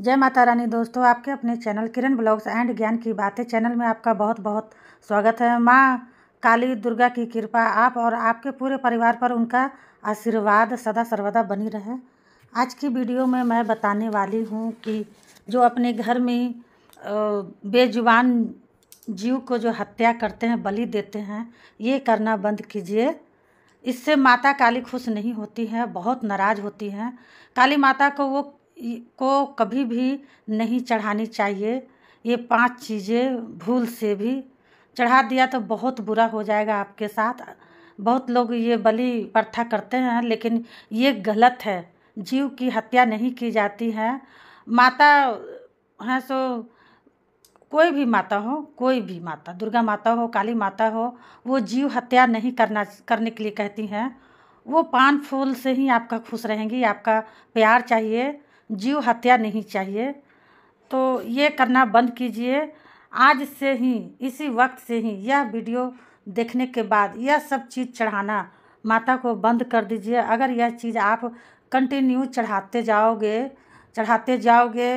जय माता रानी दोस्तों आपके अपने चैनल किरण ब्लॉग्स एंड ज्ञान की बातें चैनल में आपका बहुत बहुत स्वागत है माँ काली दुर्गा की कृपा आप और आपके पूरे परिवार पर उनका आशीर्वाद सदा सर्वदा बनी रहे आज की वीडियो में मैं बताने वाली हूँ कि जो अपने घर में बेजुबान जीव को जो हत्या करते हैं बलि देते हैं ये करना बंद कीजिए इससे माता काली खुश नहीं होती हैं बहुत नाराज़ होती हैं काली माता को वो को कभी भी नहीं चढ़ानी चाहिए ये पाँच चीज़ें भूल से भी चढ़ा दिया तो बहुत बुरा हो जाएगा आपके साथ बहुत लोग ये बलि प्रथा करते हैं लेकिन ये गलत है जीव की हत्या नहीं की जाती है माता हैं सो कोई भी माता हो कोई भी माता दुर्गा माता हो काली माता हो वो जीव हत्या नहीं करना करने के लिए कहती हैं वो पान फूल से ही आपका खुश रहेंगी आपका प्यार चाहिए जीव हत्या नहीं चाहिए तो ये करना बंद कीजिए आज से ही इसी वक्त से ही यह वीडियो देखने के बाद यह सब चीज़ चढ़ाना माता को बंद कर दीजिए अगर यह चीज़ आप कंटिन्यू चढ़ाते जाओगे चढ़ाते जाओगे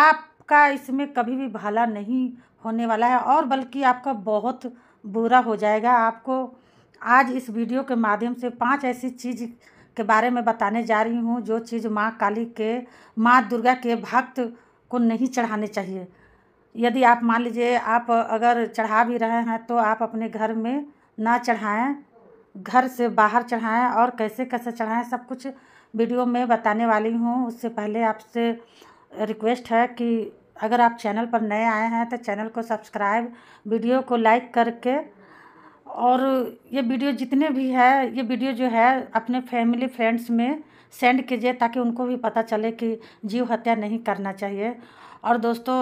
आपका इसमें कभी भी भला नहीं होने वाला है और बल्कि आपका बहुत बुरा हो जाएगा आपको आज इस वीडियो के माध्यम से पांच ऐसी चीज़ के बारे में बताने जा रही हूँ जो चीज़ माँ काली के माँ दुर्गा के भक्त को नहीं चढ़ाने चाहिए यदि आप मान लीजिए आप अगर चढ़ा भी रहे हैं तो आप अपने घर में ना चढ़ाएं घर से बाहर चढ़ाएं और कैसे कैसे चढ़ाएं सब कुछ वीडियो में बताने वाली हूँ उससे पहले आपसे रिक्वेस्ट है कि अगर आप चैनल पर नए आए हैं तो चैनल को सब्सक्राइब वीडियो को लाइक करके और ये वीडियो जितने भी है ये वीडियो जो है अपने फैमिली फ्रेंड्स में सेंड कीजिए ताकि उनको भी पता चले कि जीव हत्या नहीं करना चाहिए और दोस्तों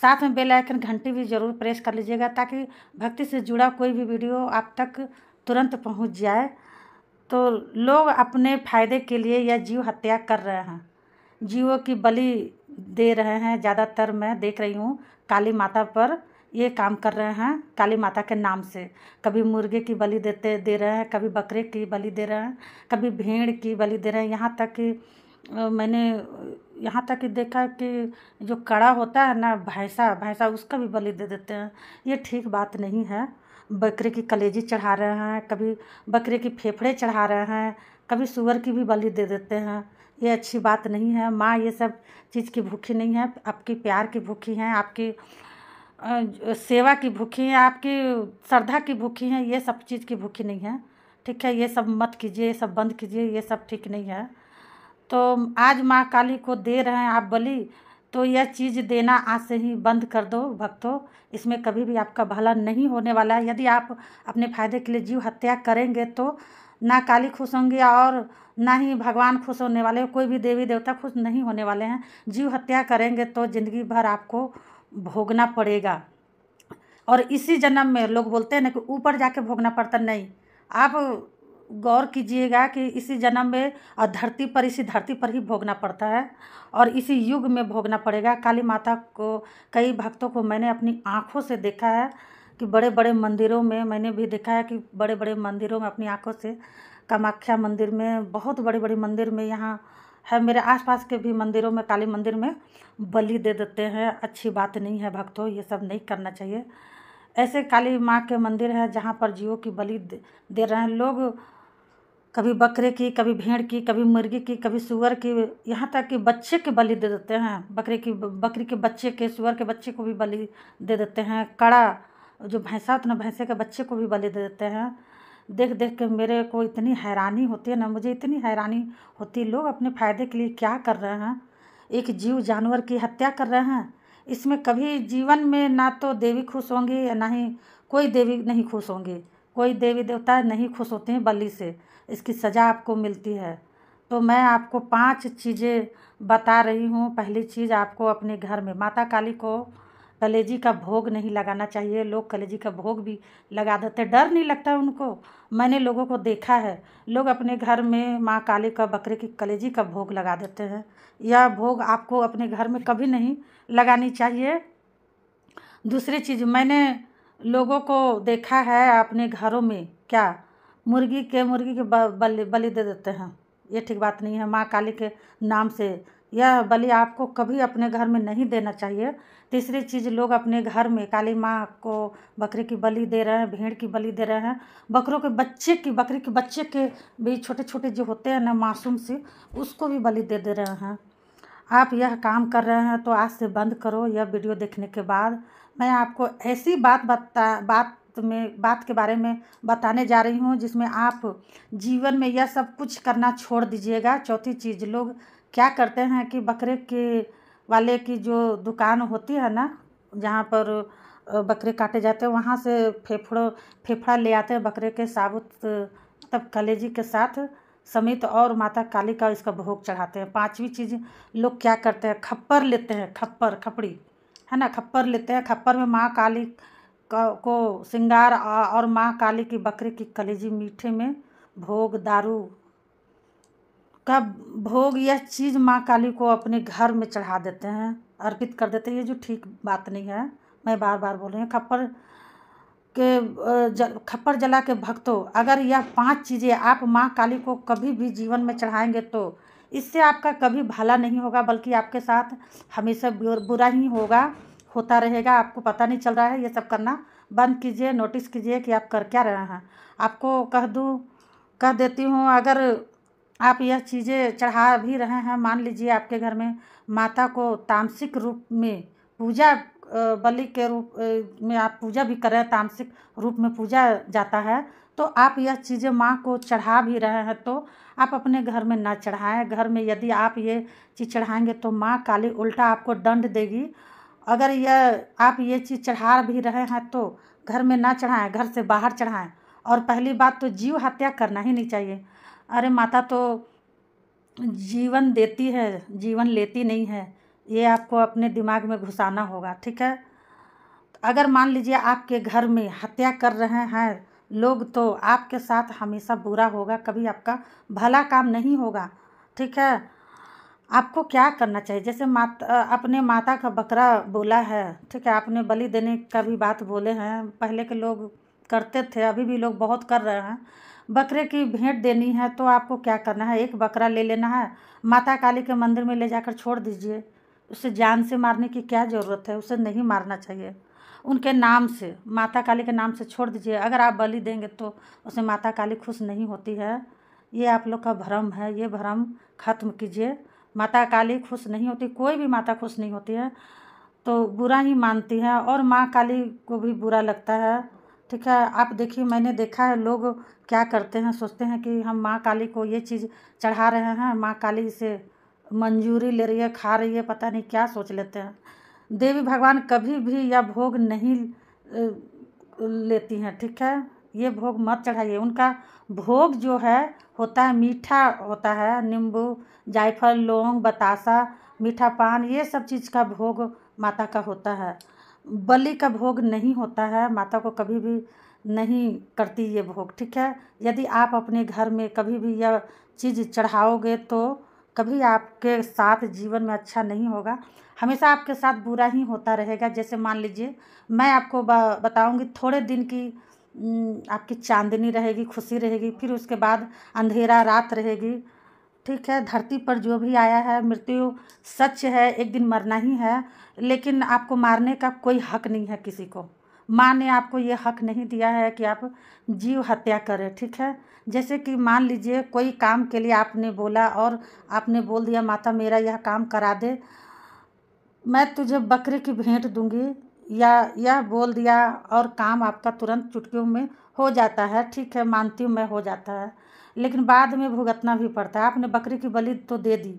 साथ में बेल आइकन घंटी भी ज़रूर प्रेस कर लीजिएगा ताकि भक्ति से जुड़ा कोई भी वीडियो आप तक तुरंत पहुंच जाए तो लोग अपने फायदे के लिए यह जीव हत्या कर रहे हैं जीवों की बलि दे रहे हैं ज़्यादातर मैं देख रही हूँ काली माता पर ये काम कर रहे हैं काली माता के नाम से कभी मुर्गे की बलि देते दे रहे हैं कभी बकरे की बलि दे रहे हैं कभी भेड़ की बलि दे रहे हैं यहाँ तक कि मैंने यहाँ तक कि देखा कि जो कड़ा होता है ना भैंसा भैंसा उसका भी बलि दे देते हैं ये ठीक बात नहीं है बकरे की कलेजी चढ़ा रहे हैं कभी बकरे की फेफड़े चढ़ा रहे हैं कभी सुअर की भी बलि दे देते हैं ये अच्छी बात नहीं है माँ ये सब चीज़ की भूखी नहीं है आपकी प्यार की भूखी हैं आपकी सेवा की भूखी हैं आपकी श्रद्धा की भूखी हैं ये सब चीज़ की भूखी नहीं है ठीक है ये सब मत कीजिए ये सब बंद कीजिए ये सब ठीक नहीं है तो आज माँ काली को दे रहे हैं आप बलि तो यह चीज़ देना आज से ही बंद कर दो भक्तों इसमें कभी भी आपका भला नहीं होने वाला है यदि आप अपने फायदे के लिए जीव हत्या करेंगे तो ना काली खुश होंगी और ना ही भगवान खुश होने वाले कोई भी देवी देवता खुश नहीं होने वाले हैं जीव हत्या करेंगे तो ज़िंदगी भर आपको भोगना पड़ेगा और इसी जन्म में लोग बोलते हैं ना कि ऊपर जाके भोगना पड़ता नहीं आप गौर कीजिएगा कि इसी जन्म में और धरती पर इसी धरती पर ही भोगना पड़ता है और इसी युग में भोगना पड़ेगा काली माता को कई भक्तों को मैंने अपनी आँखों से देखा है कि बड़े बड़े मंदिरों में मैंने भी देखा है कि बड़े बड़े मंदिरों में अपनी आँखों से कामाख्या मंदिर में बहुत बड़े बड़े मंदिर में यहाँ है मेरे आसपास के भी मंदिरों में काली मंदिर में बलि दे देते हैं अच्छी बात नहीं है भक्तों ये सब नहीं करना चाहिए ऐसे काली माँ के मंदिर है जहाँ पर जीवों की बलि दे रहे हैं लोग कभी बकरे की कभी भेड़ की कभी मुर्गी की कभी सुअर की यहाँ तक कि बच्चे के बलि दे देते हैं बकरे की बकरी के बच्चे के सुअर के बच्चे को भी बलि दे देते हैं कड़ा जो भैंसा होता ना भैंसे के बच्चे को भी बलि दे देते हैं देख देख के मेरे को इतनी हैरानी होती है ना मुझे इतनी हैरानी होती लोग अपने फ़ायदे के लिए क्या कर रहे हैं एक जीव जानवर की हत्या कर रहे हैं इसमें कभी जीवन में ना तो देवी खुश होंगी ना ही कोई देवी नहीं खुश होंगी कोई देवी देवता नहीं खुश होते हैं बलि से इसकी सज़ा आपको मिलती है तो मैं आपको पांच चीज़ें बता रही हूँ पहली चीज़ आपको अपने घर में माता काली को कलेजी का भोग नहीं लगाना चाहिए लोग कलेजी का भोग भी लगा देते डर नहीं लगता उनको मैंने लोगों को देखा है लोग अपने घर में माँ काली का बकरे की कलेजी का भोग लगा देते हैं यह भोग आपको अपने घर में कभी नहीं लगानी चाहिए दूसरी चीज़ मैंने लोगों को देखा है अपने घरों में क्या मुर्गी के मुर्गी के बलि बलि दे देते हैं ये ठीक बात नहीं है माँ काली के नाम से यह बलि आपको कभी अपने घर में नहीं देना चाहिए तीसरी चीज़ लोग अपने घर में काली माँ को बकरी की बलि दे रहे हैं भेड़ की बलि दे रहे हैं बकरों के बच्चे की बकरी के बच्चे के भी छोटे छोटे जो होते हैं ना मासूम से उसको भी बलि दे दे रहे हैं आप यह काम कर रहे हैं तो आज से बंद करो यह वीडियो देखने के बाद मैं आपको ऐसी बात बता बात में बात के बारे में बताने जा रही हूँ जिसमें आप जीवन में यह सब कुछ करना छोड़ दीजिएगा चौथी चीज़ लोग क्या करते हैं कि बकरे के वाले की जो दुकान होती है ना जहाँ पर बकरे काटे जाते हैं वहाँ से फेफड़ो फेफड़ा ले आते हैं बकरे के साबुत तब मतलब कलेजी के साथ समेत और माता काली का इसका भोग चढ़ाते हैं पांचवी चीज़ लोग क्या करते हैं खप्पर लेते हैं खप्पर खपड़ी है ना खप्पर लेते हैं खप्पर में माँ काली का, को श्रृंगार और माँ काली की बकरे की कलेजी मीठे में भोग दारू का भोग यह चीज़ माँ काली को अपने घर में चढ़ा देते हैं अर्पित कर देते हैं ये जो ठीक बात नहीं है मैं बार बार बोल रही हूँ खप्पर के जल खप्पर जला के भक्तों अगर यह पांच चीज़ें आप माँ काली को कभी भी जीवन में चढ़ाएंगे तो इससे आपका कभी भला नहीं होगा बल्कि आपके साथ हमेशा बुरा ही होगा होता रहेगा आपको पता नहीं चल रहा है ये सब करना बंद कीजिए नोटिस कीजिए कि आप कर क्या रहे हैं आपको कह दूँ कह देती हूँ अगर आप यह चीज़ें चढ़ा भी रहे हैं मान लीजिए आपके घर में माता को तामसिक रूप में पूजा बलि के रूप में आप पूजा भी करें तामसिक रूप में पूजा जाता है तो आप यह चीज़ें माँ को चढ़ा भी रहे हैं तो आप अपने घर में ना चढ़ाएं घर में यदि आप ये चीज़ चढ़ाएंगे तो माँ काली उल्टा आपको दंड देगी अगर यह आप ये चीज़ चढ़ा भी रहे हैं तो घर में ना चढ़ाएं घर से बाहर चढ़ाएं और पहली बात तो जीव हत्या करना ही नहीं चाहिए अरे माता तो जीवन देती है जीवन लेती नहीं है ये आपको अपने दिमाग में घुसाना होगा ठीक है अगर मान लीजिए आपके घर में हत्या कर रहे हैं लोग तो आपके साथ हमेशा बुरा होगा कभी आपका भला काम नहीं होगा ठीक है आपको क्या करना चाहिए जैसे माता अपने माता का बकरा बोला है ठीक है आपने बलि देने का भी बात बोले हैं पहले के लोग करते थे अभी भी लोग बहुत कर रहे हैं बकरे की भेंट देनी है तो आपको क्या करना है एक बकरा ले लेना है माता काली के मंदिर में ले जाकर छोड़ दीजिए उसे जान से मारने की क्या ज़रूरत है उसे नहीं मारना चाहिए उनके नाम से माता काली के नाम से छोड़ दीजिए अगर आप बलि देंगे तो उसे माता काली खुश नहीं होती है ये आप लोग का भ्रम है ये भ्रम खत्म कीजिए माता काली खुश नहीं होती कोई भी माता खुश नहीं होती है तो बुरा ही मानती है और माँ काली को भी बुरा लगता है ठीक है आप देखिए मैंने देखा है लोग क्या करते हैं सोचते हैं कि हम माँ काली को ये चीज़ चढ़ा रहे हैं माँ काली से मंजूरी ले रही है खा रही है पता नहीं क्या सोच लेते हैं देवी भगवान कभी भी यह भोग नहीं लेती हैं ठीक है ये भोग मत चढ़ाइए उनका भोग जो है होता है मीठा होता है नींबू जायफल लौंग बतासा मीठा पान ये सब चीज़ का भोग माता का होता है बलि का भोग नहीं होता है माता को कभी भी नहीं करती ये भोग ठीक है यदि आप अपने घर में कभी भी यह चीज़ चढ़ाओगे तो कभी आपके साथ जीवन में अच्छा नहीं होगा हमेशा आपके साथ बुरा ही होता रहेगा जैसे मान लीजिए मैं आपको बताऊंगी थोड़े दिन की आपकी चांदनी रहेगी खुशी रहेगी फिर उसके बाद अंधेरा रात रहेगी ठीक है धरती पर जो भी आया है मृत्यु सच है एक दिन मरना ही है लेकिन आपको मारने का कोई हक नहीं है किसी को माँ ने आपको ये हक नहीं दिया है कि आप जीव हत्या करें ठीक है जैसे कि मान लीजिए कोई काम के लिए आपने बोला और आपने बोल दिया माता मेरा यह काम करा दे मैं तुझे बकरे की भेंट दूंगी या यह बोल दिया और काम आपका तुरंत चुटकियों में हो जाता है ठीक है मानती हूँ मैं हो जाता है लेकिन बाद में भुगतना भी पड़ता है आपने बकरी की बलि तो दे दी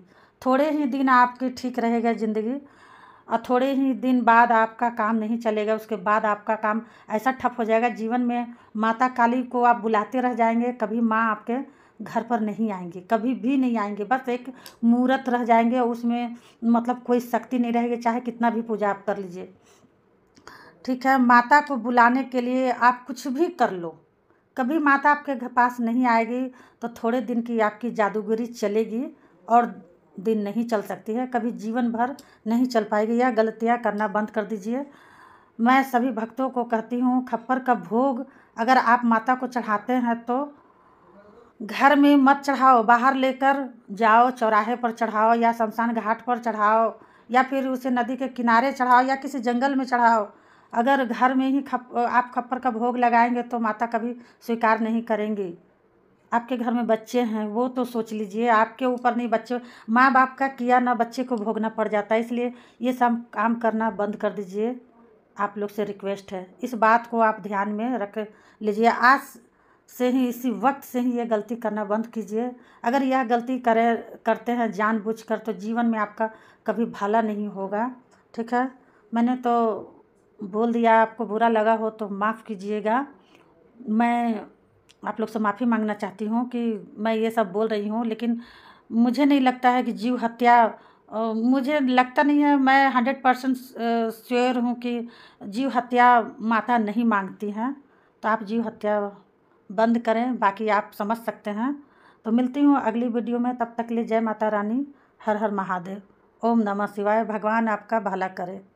थोड़े ही दिन आपकी ठीक रहेगा ज़िंदगी और थोड़े ही दिन बाद आपका काम नहीं चलेगा उसके बाद आपका काम ऐसा ठप हो जाएगा जीवन में माता काली को आप बुलाते रह जाएंगे कभी माँ आपके घर पर नहीं आएंगे कभी भी नहीं आएंगे बस एक मूर्त रह जाएंगे उसमें मतलब कोई शक्ति नहीं रहेगी चाहे कितना भी पूजा आप कर लीजिए ठीक है माता को बुलाने के लिए आप कुछ भी कर लो कभी माता आपके पास नहीं आएगी तो थोड़े दिन की आपकी जादूगरी चलेगी और दिन नहीं चल सकती है कभी जीवन भर नहीं चल पाएगी यह गलतियाँ करना बंद कर दीजिए मैं सभी भक्तों को कहती हूँ खप्पर का भोग अगर आप माता को चढ़ाते हैं तो घर में मत चढ़ाओ बाहर लेकर जाओ चौराहे पर चढ़ाओ या शमशान घाट पर चढ़ाओ या फिर उसे नदी के किनारे चढ़ाओ या किसी जंगल में चढ़ाओ अगर घर में ही खप आप खप्पर का भोग लगाएंगे तो माता कभी स्वीकार नहीं करेंगी आपके घर में बच्चे हैं वो तो सोच लीजिए आपके ऊपर नहीं बच्चे माँ बाप का किया ना बच्चे को भोगना पड़ जाता है इसलिए ये सब काम करना बंद कर दीजिए आप लोग से रिक्वेस्ट है इस बात को आप ध्यान में रख लीजिए आज से ही इसी वक्त से ही ये गलती करना बंद कीजिए अगर यह गलती करें करते हैं जानबूझकर तो जीवन में आपका कभी भला नहीं होगा ठीक है मैंने तो बोल दिया आपको बुरा लगा हो तो माफ़ कीजिएगा मैं आप लोग से माफ़ी मांगना चाहती हूँ कि मैं ये सब बोल रही हूँ लेकिन मुझे नहीं लगता है कि जीव हत्या मुझे लगता नहीं है मैं हंड्रेड परसेंट श्योर हूँ कि जीव हत्या माता नहीं मांगती हैं तो आप जीव हत्या बंद करें बाकी आप समझ सकते हैं तो मिलती हूँ अगली वीडियो में तब तक ले लिए जय माता रानी हर हर महादेव ओम नमः शिवाय भगवान आपका भला करे